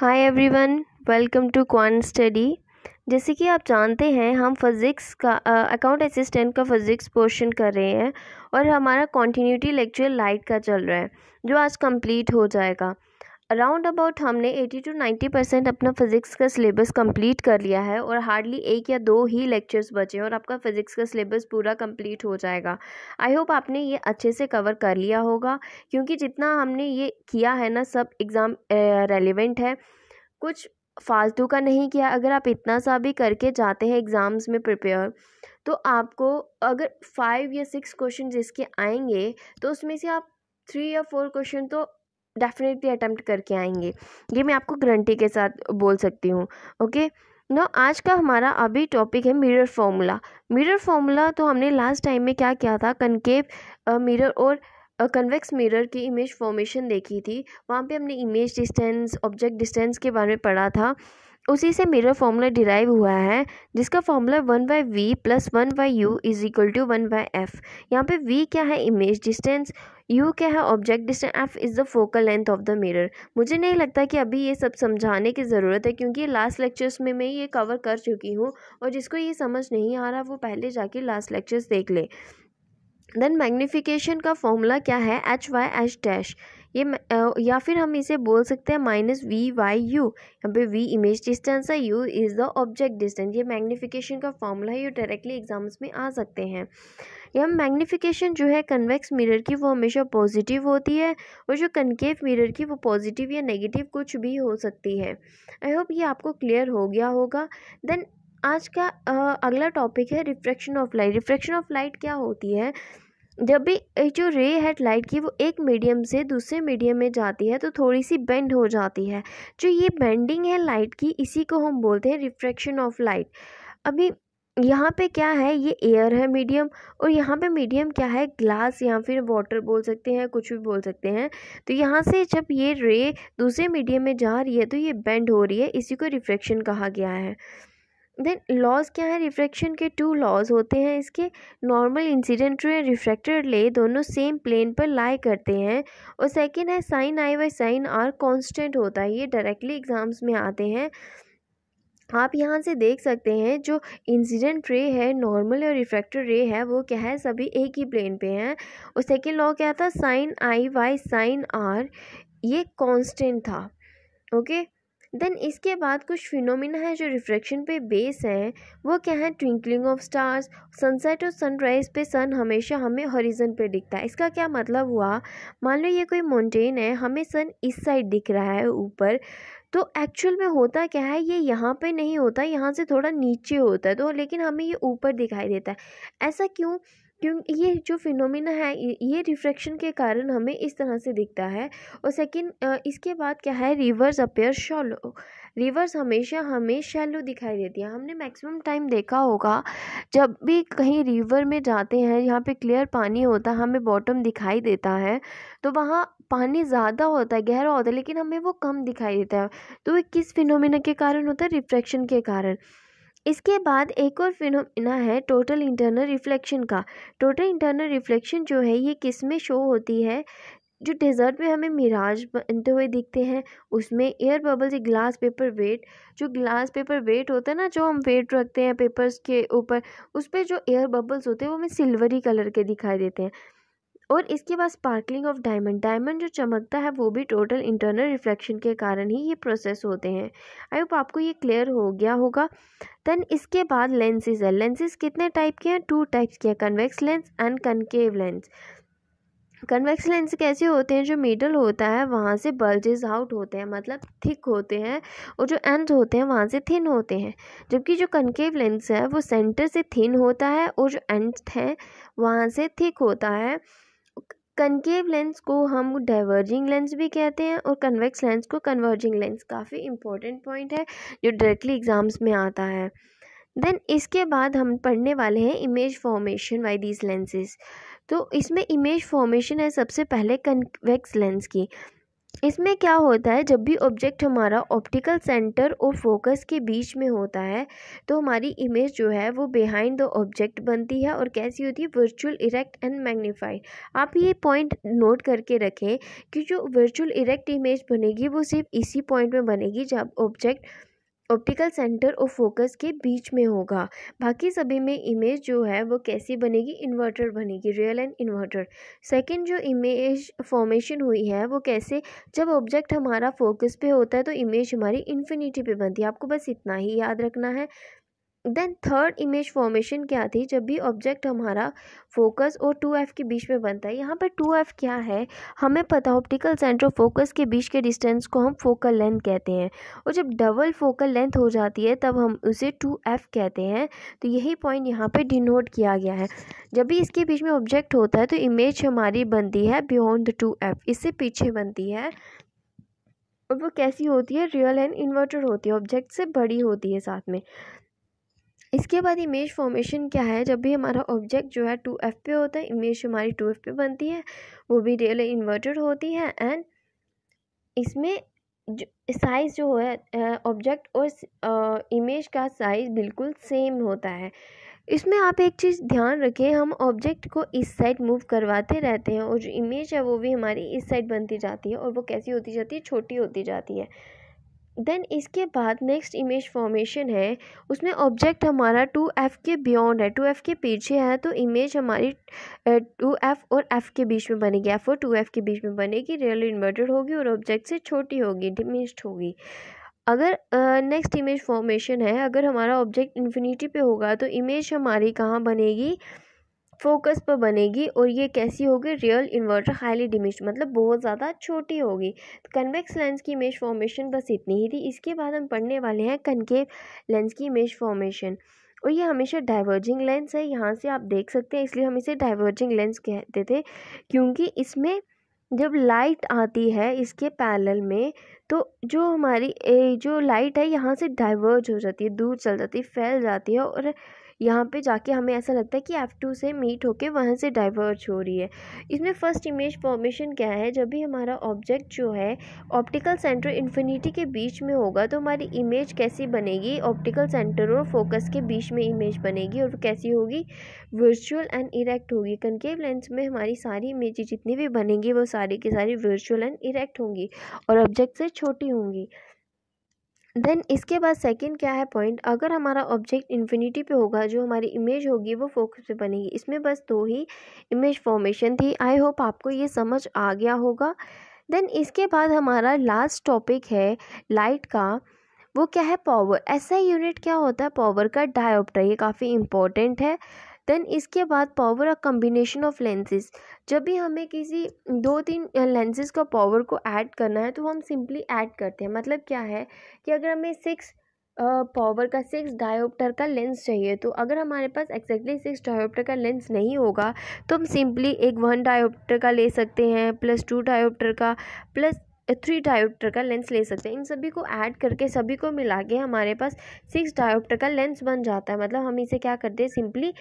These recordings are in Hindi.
Hi everyone welcome to quan study जैसे कि आप जानते हैं हम फिज़िक्स का अकाउंट असिस्टेंट का फिज़िक्स पोर्शन कर रहे हैं और हमारा कॉन्टीन्यूटी लेक्चर लाइट का चल रहा है जो आज कंप्लीट हो जाएगा अराउंड अबाउट हमने 80 टू 90 परसेंट अपना फ़िज़िक्स का सिलेबस कंप्लीट कर लिया है और हार्डली एक या दो ही लेक्चर्स बचे हैं और आपका फ़िज़िक्स का सिलेबस पूरा कंप्लीट हो जाएगा आई होप आपने ये अच्छे से कवर कर लिया होगा क्योंकि जितना हमने ये किया है ना सब एग्ज़ाम रेलिवेंट है कुछ फालतू का नहीं किया अगर आप इतना सा भी करके जाते हैं एग्ज़ाम्स में प्रिपेयर तो आपको अगर फाइव या सिक्स क्वेश्चन जिसके आएंगे तो उसमें से आप थ्री या फोर क्वेश्चन तो डेफिनेटली अटैम्प्ट करके आएंगे ये मैं आपको गारंटी के साथ बोल सकती हूँ ओके नो आज का हमारा अभी टॉपिक है मिरर फॉर्मूला मिरर फॉर्मूला तो हमने लास्ट टाइम में क्या किया था कनकेव मिरर और कन्वेक्स मिरर की इमेज फॉर्मेशन देखी थी वहाँ पे हमने इमेज डिस्टेंस ऑब्जेक्ट डिस्टेंस के बारे में पढ़ा था उसी से मिरर फॉर्मूला डिराइव हुआ है जिसका formula one by v plus one by u is equal to one by f यहाँ पे वी क्या है इमेज डिस्टेंस यू क्या है object distance f is the focal length of the mirror मुझे नहीं लगता कि अभी ये सब समझाने की ज़रूरत है क्योंकि लास्ट लेक्चर्स में मैं ये कवर कर चुकी हूँ और जिसको ये समझ नहीं आ रहा वो पहले जाके लास्ट लेक्चर्स देख ले देन मैग्नीफिकेशन का फॉर्मूला क्या है एच वाई एच डैश ये या फिर हम इसे बोल सकते हैं माइनस वी वाई यू यहाँ पे वी इमेज डिस्टेंस है u is the object distance ये मैग्नीफिकेशन का फॉर्मूला है ये डायरेक्टली एग्जाम्स में आ सकते हैं यह मैग्नीफिकेशन जो है कन्वेक्स मिरर की वो हमेशा पॉजिटिव होती है और जो कनकेव मिरर की वो पॉजिटिव या नेगेटिव कुछ भी हो सकती है आई होप ये आपको क्लियर हो गया होगा देन आज का आ, अगला टॉपिक है refraction of light refraction of light क्या होती है जब भी जो रे है लाइट की वो एक मीडियम से दूसरे मीडियम में जाती है तो थोड़ी सी बेंड हो जाती है जो ये बेंडिंग है लाइट की इसी को हम बोलते हैं रिफ्रैक्शन ऑफ लाइट अभी यहाँ पे क्या है ये एयर है मीडियम और यहाँ पे मीडियम क्या है ग्लास या फिर वाटर बोल सकते हैं कुछ भी बोल सकते हैं तो यहाँ से जब ये रे दूसरे मीडियम में जा रही है तो ये बेंड हो रही है इसी को रिफ्रैक्शन कहा गया है देन लॉज़ क्या है रिफ्रैक्शन के टू लॉज़ होते हैं इसके नॉर्मल इंसिडेंट रे रिफ्रैक्टेड ले दोनों सेम प्लेन पर लाई करते हैं और सेकेंड है sine i by sine r constant होता है ये डायरेक्टली एग्ज़ाम्स में आते हैं आप यहाँ से देख सकते हैं जो इंसिडेंट रे है नॉर्मल और रिफ्रैक्टेड रे है वो क्या है सभी एक ही प्लेन पे हैं और सेकेंड लॉ क्या था sine i by sine r ये कॉन्स्टेंट था ओके okay? देन इसके बाद कुछ फिनोमिना है जो रिफ्रैक्शन पे बेस हैं वो क्या है ट्विंकलिंग ऑफ स्टार्स सनसेट और सनराइज़ पे सन हमेशा हमें हॉरिजन पे दिखता है इसका क्या मतलब हुआ मान लो ये कोई माउंटेन है हमें सन इस साइड दिख रहा है ऊपर तो एक्चुअल में होता क्या है ये यहाँ पे नहीं होता यहाँ से थोड़ा नीचे होता है तो लेकिन हमें ये ऊपर दिखाई देता है ऐसा क्यों क्योंकि ये जो फिनोमिना है ये रिफ्रैक्शन के कारण हमें इस तरह से दिखता है और सेकंड इसके बाद क्या है रिवर्स अपेयर शॉलो रिवर्स हमेशा हमें शैलो दिखाई देती है हमने मैक्सिमम टाइम देखा होगा जब भी कहीं रिवर में जाते हैं यहाँ पे क्लियर पानी होता है हमें बॉटम दिखाई देता है तो वहाँ पानी ज़्यादा होता है गहरा होता है लेकिन हमें वो कम दिखाई देता है तो वो किस फिनोमिना के कारण होता है रिफ्रैक्शन के कारण इसके बाद एक और फिनोमिना है टोटल इंटरनल रिफ्लेक्शन का टोटल इंटरनल रिफ्लेक्शन जो है ये किस में शो होती है जो डेजर्ट में हमें मिराज बनते हुए दिखते हैं उसमें air bubbles glass paper weight जो ग्लास पेपर वेट होता है ना जो हम वेट रखते हैं पेपर्स के ऊपर उस पर जो एयर बबल्स होते हैं वो हमें सिल्वरी कलर के दिखाई देते हैं और इसके बाद स्पार्कलिंग ऑफ डायमंड डायमंड जो चमकता है वो भी टोटल इंटरनल रिफ्लेक्शन के कारण ही ये प्रोसेस होते हैं आई होप आपको ये क्लियर हो गया होगा देन इसके बाद लेंसेज है लेंसेज कितने टाइप के हैं टू टाइप्स के हैं convex lens and concave lens convex lens कैसे होते हैं जो मिडल होता है वहाँ से बल्जेज आउट होते हैं मतलब थिक होते हैं और जो एंड होते हैं वहाँ से थिन होते हैं जबकि जो कनकेव लेंस है वो सेंटर से थिन होता है और जो एंड है वहाँ से थिक होता है कनकेव लेंस को हम डाइवर्जिंग लेंस भी कहते हैं और कन्वेक्स लेंस को कन्वर्जिंग लेंस काफ़ी इंपॉर्टेंट पॉइंट है जो डायरेक्टली एग्ज़ाम्स में आता है देन इसके बाद हम पढ़ने वाले हैं image formation by these lenses तो इसमें इमेज फॉर्मेशन है सबसे पहले कन्वेक्स लेंस की इसमें क्या होता है जब भी ऑब्जेक्ट हमारा ऑप्टिकल सेंटर और फोकस के बीच में होता है तो हमारी इमेज जो है वो बिहाइंड द ऑब्जेक्ट बनती है और कैसी होती है वर्चुअल इरेक्ट एंड मैग्नीफाइड आप ये पॉइंट नोट करके रखें कि जो वर्चुअल इरेक्ट इमेज बनेगी वो सिर्फ इसी पॉइंट में बनेगी जब ऑब्जेक्ट ऑप्टिकल सेंटर और फोकस के बीच में होगा बाकी सभी में इमेज जो है वो कैसी बनेगी इन्वर्टर बनेगी रियल एंड इन्वर्टर सेकंड जो इमेज फॉर्मेशन हुई है वो कैसे जब ऑब्जेक्ट हमारा फोकस पे होता है तो इमेज हमारी इन्फिनिटी पे बनती है आपको बस इतना ही याद रखना है देन थर्ड इमेज फॉर्मेशन क्या थी जब भी ऑब्जेक्ट हमारा फोकस और टू एफ़ के बीच में बनता है यहाँ पर टू एफ़ क्या है हमें पता ऑप्टिकल सेंटर फोकस के बीच के डिस्टेंस को हम फोकल लेंथ कहते हैं और जब डबल फोकल लेंथ हो जाती है तब हम उसे टू एफ़ कहते हैं तो यही पॉइंट यहाँ पर डिनोट किया गया है जब भी इसके बीच में ऑब्जेक्ट होता है तो इमेज हमारी बनती है बियॉन्ड द टू एफ़ इससे पीछे बनती है और वो कैसी होती है रियल एंड इन्वर्टेड होती है ऑब्जेक्ट से बड़ी होती है साथ में इसके बाद इमेज फॉर्मेशन क्या है जब भी हमारा ऑब्जेक्ट जो है टू एफ पे होता है इमेज हमारी टू एफ पे बनती है वो भी रियल इन्वर्टेड होती है एंड इसमें साइज़ जो है ऑब्जेक्ट और इमेज का साइज़ बिल्कुल सेम होता है इसमें आप एक चीज़ ध्यान रखें हम ऑब्जेक्ट को इस साइड मूव करवाते रहते हैं और जो इमेज है वो भी हमारी इस साइड बनती जाती है और वो कैसी होती जाती है छोटी होती जाती है देन इसके बाद नेक्स्ट इमेज फॉर्मेशन है उसमें ऑब्जेक्ट हमारा टू एफ़ के बियॉन्ड है टू एफ़ के पीछे है तो इमेज हमारी टू एफ़ और एफ़ के बीच में बनेगी एफ़ और टू एफ़ के बीच में बनेगी रियल इन्वर्टेड होगी और ऑब्जेक्ट से छोटी होगी डिमिस्ड होगी अगर नेक्स्ट इमेज फॉर्मेशन है अगर हमारा ऑब्जेक्ट इन्फिनिटी पे होगा तो इमेज हमारी कहाँ बनेगी फोकस पर बनेगी और ये कैसी होगी रियल इन्वर्टर हाईली डिमिश मतलब बहुत ज़्यादा छोटी होगी तो कन्वेक्स लेंस की इमेज फॉर्मेशन बस इतनी ही थी इसके बाद हम पढ़ने वाले हैं कनकेव लेंस की इमेज फॉर्मेशन और ये हमेशा डाइवर्जिंग लेंस है यहाँ से आप देख सकते हैं इसलिए हम इसे डाइवर्जिंग लेंस कहते थे क्योंकि इसमें जब लाइट आती है इसके पैनल में तो जो हमारी ए, जो लाइट है यहाँ से डाइवर्ज हो जाती है दूर चल जाती है फैल जाती है और यहाँ पे जाके हमें ऐसा लगता है कि एफ़ टू से मीट होके वहाँ से डाइवर्ज हो रही है इसमें फ़र्स्ट इमेज फॉर्मेशन क्या है जब भी हमारा ऑब्जेक्ट जो है ऑप्टिकल सेंटर इन्फिनिटी के बीच में होगा तो हमारी इमेज कैसी बनेगी ऑप्टिकल सेंटर और फोकस के बीच में इमेज बनेगी और कैसी होगी वर्चुअल एंड इरेक्ट होगी कनकेव लेंस में हमारी सारी इमेज जितनी भी बनेंगी वो सारी की सारी वर्चुअल एंड इरेक्ट होंगी और ऑब्जेक्ट से छोटी होंगी देन इसके बाद सेकंड क्या है पॉइंट अगर हमारा ऑब्जेक्ट इन्फिनिटी पे होगा जो हमारी इमेज होगी वो फोकस पे बनेगी इसमें बस दो ही इमेज फॉर्मेशन थी आई होप आपको ये समझ आ गया होगा देन इसके बाद हमारा लास्ट टॉपिक है लाइट का वो क्या है पावर ऐसा यूनिट क्या होता है पावर का डायोप्टर ये काफ़ी इम्पोर्टेंट है देन इसके बाद power of combination of lenses जब भी हमें किसी दो तीन लेंसेज का पावर को ऐड करना है तो हम सिंपली ऐड करते हैं मतलब क्या है कि अगर हमें सिक्स पावर का सिक्स डायोप्टर का लेंस चाहिए तो अगर हमारे पास एक्जैक्टली सिक्स डायोप्टर का लेंस नहीं होगा तो हम सिंपली एक वन डायोप्टर का ले सकते हैं प्लस टू डायोप्टर का प्लस थ्री डायोप्टर का लेंस ले सकते हैं इन सभी को ऐड करके सभी को मिला के हमारे पास सिक्स डायोप्टर का लेंस बन जाता है मतलब हम इसे क्या करते हैं सिंपली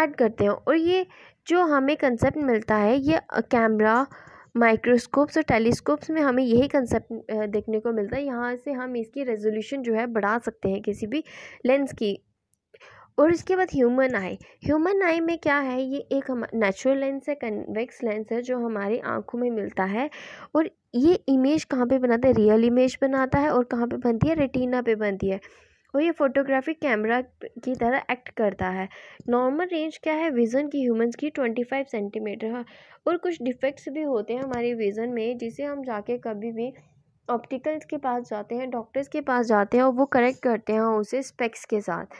ऐड करते हैं और ये जो हमें कंसेप्ट मिलता है ये कैमरा माइक्रोस्कोप्स और टेलीस्कोप्स में हमें यही कंसेप्ट देखने को मिलता है यहाँ से हम इसकी रेजोल्यूशन जो है बढ़ा सकते हैं किसी भी लेंस की और इसके बाद ह्यूमन आई ह्यूमन आई में क्या है ये एक हम नेचुरल लेंस है कन्वेक्स लेंस है जो हमारी आंखों में मिलता है और ये इमेज कहाँ पे बनाता है रियल इमेज बनाता है और कहाँ पे बनती है रेटिना पे बनती है और ये फोटोग्राफिक कैमरा की तरह एक्ट करता है नॉर्मल रेंज क्या है विज़न की ह्यूमंस की ट्वेंटी फाइव सेंटीमीटर है और कुछ डिफेक्ट्स भी होते हैं हमारे विज़न में जिसे हम जाके कभी भी ऑप्टिकल्स के पास जाते हैं डॉक्टर्स के पास जाते हैं और वो करेक्ट करते हैं उसे स्पेक्स के साथ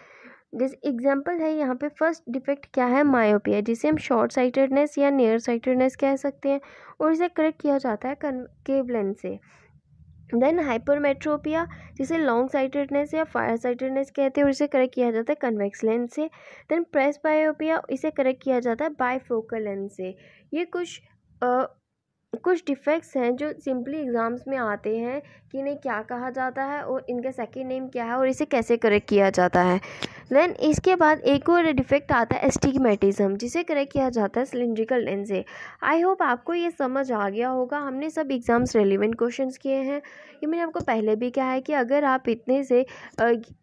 जिस एग्जाम्पल है यहाँ पे फर्स्ट डिफेक्ट क्या है मायोपिया जिसे हम शॉर्ट साइटेडनेस या नियर साइटेडनेस कह सकते हैं और इसे करेक्ट किया जाता है कन लेंस से देन हाइपरमेट्रोपिया जिसे लॉन्ग साइटेडनेस या फायर साइटेडनेस कहते हैं और इसे करेक्ट किया जाता है कन्वेक्स लेंस से देन प्रेस बायोपिया इसे करेक्ट किया जाता है बाईफोकल लेंस से ये कुछ कुछ डिफेक्ट्स हैं जो सिंपली एग्ज़ाम्स में आते हैं कि इन्हें क्या कहा जाता है और इनका सेकेंड नेम क्या है और इसे कैसे करेक्ट किया जाता है दैन इसके बाद एक और डिफेक्ट आता है एस्टिगमेटिज़म जिसे करेक्ट किया जाता है सिलेंड्रिकल लेंस से आई होप आपको ये समझ आ गया होगा हमने सब एग्ज़ाम्स रेलिवेंट क्वेश्चन किए हैं ये मैंने आपको पहले भी कहा है कि अगर आप इतने से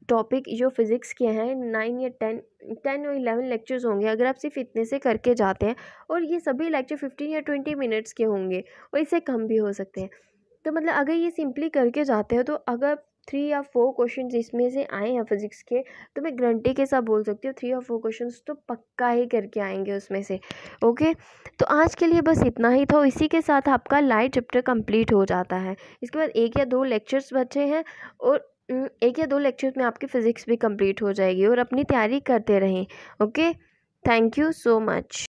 टॉपिक जो फिज़िक्स के हैं नाइन या टेन टेन और इलेवन लेक्चर्स होंगे अगर आप सिर्फ इतने से करके जाते हैं और ये सभी लेक्चर फिफ्टीन या ट्वेंटी मिनट्स के होंगे और इससे कम भी हो सकते हैं तो मतलब अगर ये सिंपली करके जाते हो तो अगर थ्री या फोर क्वेश्चन इसमें से आए हैं फिजिक्स के तो मैं गारंटी के साथ बोल सकती हूँ थ्री या फोर क्वेश्चन तो पक्का ही करके आएंगे उसमें से ओके तो आज के लिए बस इतना ही था इसी के साथ आपका लाइट चैप्टर कंप्लीट हो जाता है इसके बाद एक या दो लेक्चर्स बचे हैं और एक या दो लेक्चर्स में आपकी फ़िज़िक्स भी कंप्लीट हो जाएगी और अपनी तैयारी करते रहें okay thank you so much